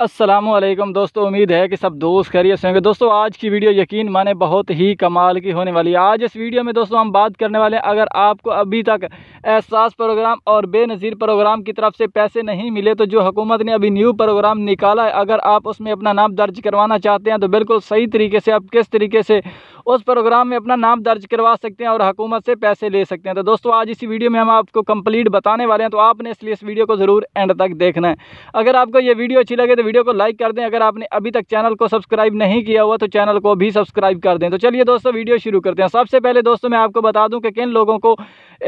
असलम दोस्तों उम्मीद है कि सब दोस्त खैरियत होंगे दोस्तों आज की वीडियो यकीन माने बहुत ही कमाल की होने वाली है आज इस वीडियो में दोस्तों हम बात करने वाले हैं अगर आपको अभी तक एहसास प्रोग्राम और बेनज़ीर प्रोग्राम की तरफ से पैसे नहीं मिले तो जो हुकूमत ने अभी न्यू प्रोग्राम निकाला है अगर आप उसमें अपना नाम दर्ज करवाना चाहते हैं तो बिल्कुल सही तरीके से आप किस तरीके से उस प्रोग्राम में अपना नाम दर्ज करवा सकते हैं और हुकूमत से पैसे ले सकते हैं तो दोस्तों आज इसी वीडियो में हम आपको कंप्लीट बताने वाले हैं तो आपने इसलिए इस वीडियो को ज़रूर एंड तक देखना है अगर आपको ये वीडियो अच्छी लगे तो वीडियो को लाइक कर दें अगर आपने अभी तक चैनल को सब्सक्राइब नहीं किया हुआ तो चैनल को भी सब्सक्राइब कर दें तो चलिए दोस्तों वीडियो शुरू करते हैं सबसे पहले दोस्तों मैं आपको बता दूँ कि किन लोगों को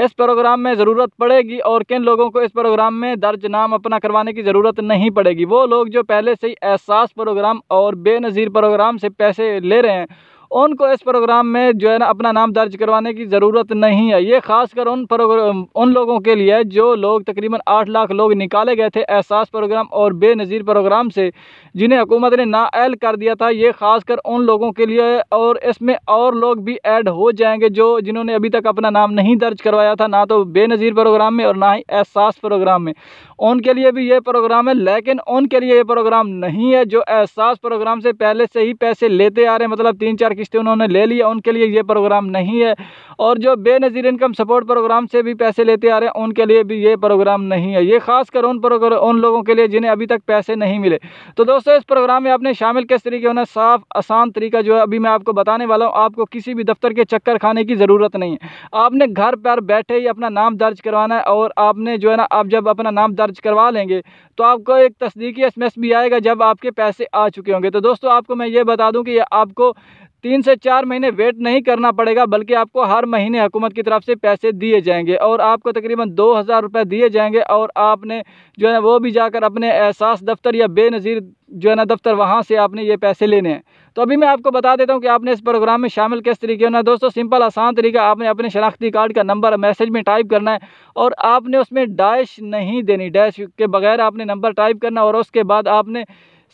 इस प्रोग्राम में ज़रूरत पड़ेगी और किन लोगों को इस प्रोग्राम में दर्ज नाम अपना करवाने की ज़रूरत नहीं पड़ेगी वो लोग जो पहले से ही एहसास प्रोग्राम और बेनज़ीर प्रोग्राम से पैसे ले रहे हैं उनको इस प्रोग्राम में जो है ना अपना नाम दर्ज करवाने की ज़रूरत नहीं है ये खासकर उन उन लोगों के लिए जो लोग तकरीबन आठ लाख लोग निकाले गए थे एहसास प्रोग्राम और बेनज़ीर प्रोग्राम से जिन्हें हुकूमत ने नाअहल कर दिया था ये खासकर उन लोगों के लिए और इसमें और लोग भी ऐड हो जाएंगे जो जिन्होंने अभी तक अपना नाम नहीं दर्ज करवाया था ना तो बेनज़ीर प्रोग्राम में और ना ही एहसास प्रोग्राम में उनके लिए भी ये प्रोग्राम है लेकिन उनके लिए ये प्रोग्राम नहीं है जो एहसास प्रोग्राम से पहले से ही पैसे लेते आ रहे हैं मतलब तीन चार किस्तें उन्होंने ले लिया उनके लिए ये प्रोग्राम नहीं है और जो बेनज़ीर इनकम सपोर्ट प्रोग्राम से भी पैसे लेते आ रहे हैं उनके लिए भी ये प्रोग्राम नहीं है ये खास कर उन उन लोगों के लिए जिन्हें अभी तक पैसे नहीं मिले तो दोस्तों इस प्रोग्राम में आपने शामिल किस तरीके होना साफ आसान तरीका जो है अभी मैं आपको बताने वाला हूँ आपको किसी भी दफ्तर के चक्कर खाने की ज़रूरत नहीं है आपने घर पर बैठे ही अपना नाम दर्ज करवाना है और आपने जो है ना आप जब अपना नाम दर्ज करवा लेंगे तो आपको एक तस्दीकी एस भी आएगा जब आपके पैसे आ चुके होंगे तो दोस्तों आपको मैं ये बता दूँ कि आपको तीन से चार महीने वेट नहीं करना पड़ेगा बल्कि आपको हर महीने हुकूमत की तरफ से पैसे दिए जाएंगे और आपको तकरीबन दो हज़ार रुपये दिए जाएंगे और आपने जो है ना वो भी जाकर अपने एहसास दफ्तर या बेनज़ीर जो है ना दफ्तर वहाँ से आपने ये पैसे लेने हैं तो अभी मैं आपको बता देता हूँ कि आपने इस प्रोग्राम में शामिल किस तरीके होना है दोस्तों सिंपल आसान तरीका आपने अपने शनाख्ती कार्ड का नंबर मैसेज में टाइप करना है और आपने उसमें डैश नहीं देनी डैश के बगैर आपने नंबर टाइप करना और उसके बाद आपने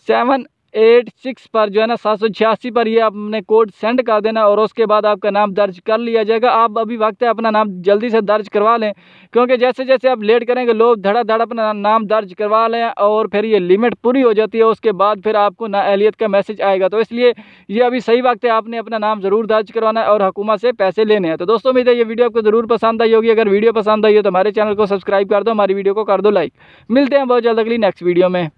सेवन एट सिक्स पर जो है ना सात सौ छियासी पर ये आपने कोड सेंड कर देना और उसके बाद आपका नाम दर्ज कर लिया जाएगा आप अभी वक्त है अपना नाम जल्दी से दर्ज करवा लें क्योंकि जैसे जैसे आप लेट करेंगे लोग धड़ा धड़ अपना नाम दर्ज करवा लें और फिर ये लिमिट पूरी हो जाती है उसके बाद फिर आपको ना अहलीत का मैसेज आएगा तो इसलिए ये अभी सही वक्त है आपने अपना नाम ज़रूर दर्ज करवाना है और हुकूमत से पैसे लेने हैं तो दोस्तों मेरे ये वीडियो आपको ज़रूर पसंद आई होगी अगर वीडियो पसंद आई हो तो हमारे चैनल को सब्सक्राइब कर दो हमारी वीडियो को कर दो लाइक मिलते हैं बहुत जल्द अगली नेक्स्ट वीडियो में